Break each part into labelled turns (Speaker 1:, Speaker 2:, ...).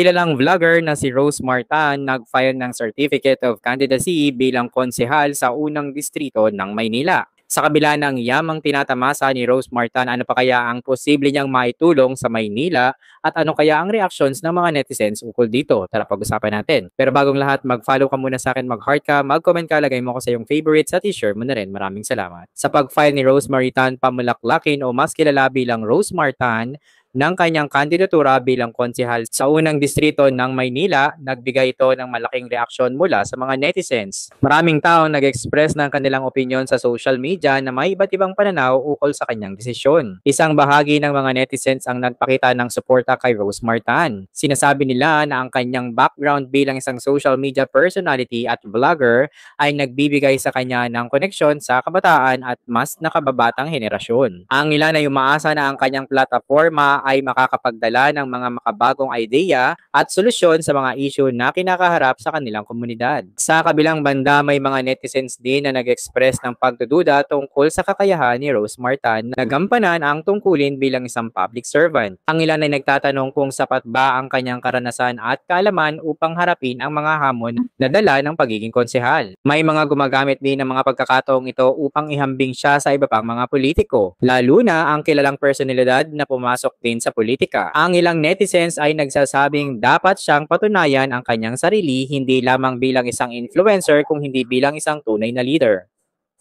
Speaker 1: Kilalang vlogger na si Rose Martan nag-file ng Certificate of Candidacy bilang konsehal sa unang distrito ng Maynila. Sa kabila ng yamang tinatamasa ni Rose Martan, ano pa kaya ang posible niyang maitulong sa Maynila at ano kaya ang reactions ng mga netizens ukol dito? Tara pag-usapan natin. Pero bagong lahat, mag-follow ka muna sa akin, mag-heart ka, mag-comment ka, lagay mo ko sa iyong favorites at i-share mo na rin. Maraming salamat. Sa pag-file ni Rose Martan, pamulaklakin o mas kilala bilang Rose Martan, ng kanyang kandidatura bilang konsehal sa unang distrito ng Maynila, nagbigay ito ng malaking reaksyon mula sa mga netizens. Maraming tao nag-express ng kanilang opinion sa social media na may iba't ibang pananaw ukol sa kanyang desisyon. Isang bahagi ng mga netizens ang nagpakita ng suporta kay Rose Martan. Sinasabi nila na ang kanyang background bilang isang social media personality at vlogger ay nagbibigay sa kanya ng koneksyon sa kabataan at mas nakababatang henerasyon. Ang ilan ay umaasa na ang kanyang plataforma ay makakapagdala ng mga makabagong ideya at solusyon sa mga isyu na kinakaharap sa kanilang komunidad. Sa kabilang banda, may mga netizens din na nag-express ng pagdududa tungkol sa kakayahan ni Rose Martan na gampanan ang tungkulin bilang isang public servant. Ang ilan ay nagtatanong kung sapat ba ang kanyang karanasan at kaalaman upang harapin ang mga hamon na dala ng pagiging konsehal. May mga gumagamit din ng mga pagkakataong ito upang ihambing siya sa iba pang mga politiko, lalo na ang kilalang personalidad na pumasok din natin sa politika. Ang ilang netizens ay nagsasabing dapat siyang patunayan ang kanyang sarili hindi lamang bilang isang influencer kung hindi bilang isang tunay na leader.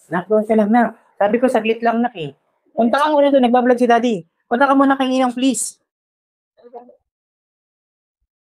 Speaker 1: Nakdoon ka lang na. Sabi ko saglit lang na eh. Punta ka muna doon, nagbablog si daddy. Punta ka muna kay Inang please.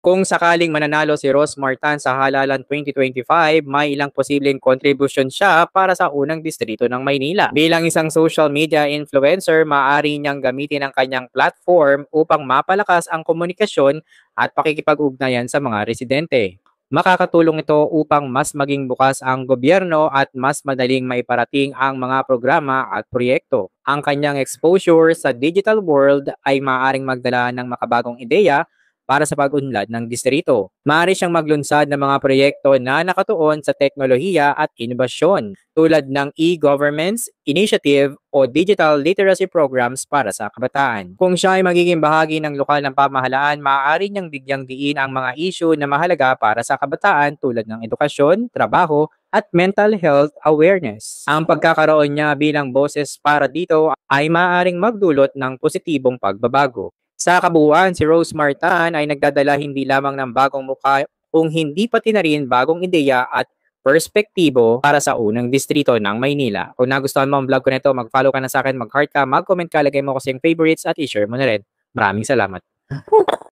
Speaker 1: Kung sakaling mananalo si Ross Martan sa halalan 2025, may ilang posibleng kontribusyon siya para sa unang distrito ng Maynila. Bilang isang social media influencer, maaari niyang gamitin ang kanyang platform upang mapalakas ang komunikasyon at pakikipag-ugnayan sa mga residente. Makakatulong ito upang mas maging bukas ang gobyerno at mas madaling maiparating ang mga programa at proyekto. Ang kanyang exposure sa digital world ay maaaring magdala ng makabagong ideya para sa pag-unlad ng distrito. Maaari siyang maglunsad ng mga proyekto na nakatuon sa teknolohiya at inobasyon tulad ng e-governments, initiative o digital literacy programs para sa kabataan. Kung siya ay magiging bahagi ng lokal ng pamahalaan, maaari niyang bigyang diin ang mga issue na mahalaga para sa kabataan tulad ng edukasyon, trabaho, at mental health awareness. Ang pagkakaroon niya bilang boses para dito ay maaaring magdulot ng positibong pagbabago. Sa kabuuan, si Rose Martan ay nagdadala hindi lamang ng bagong mukha kung hindi pati na rin bagong ideya at perspektibo para sa unang distrito ng Maynila. Kung nagustuhan mo ang vlog ko nito, mag-follow ka na sa akin, mag-heart ka, mag-comment ka, lagay mo kasi yung favorites at i-share mo na rin. Maraming salamat.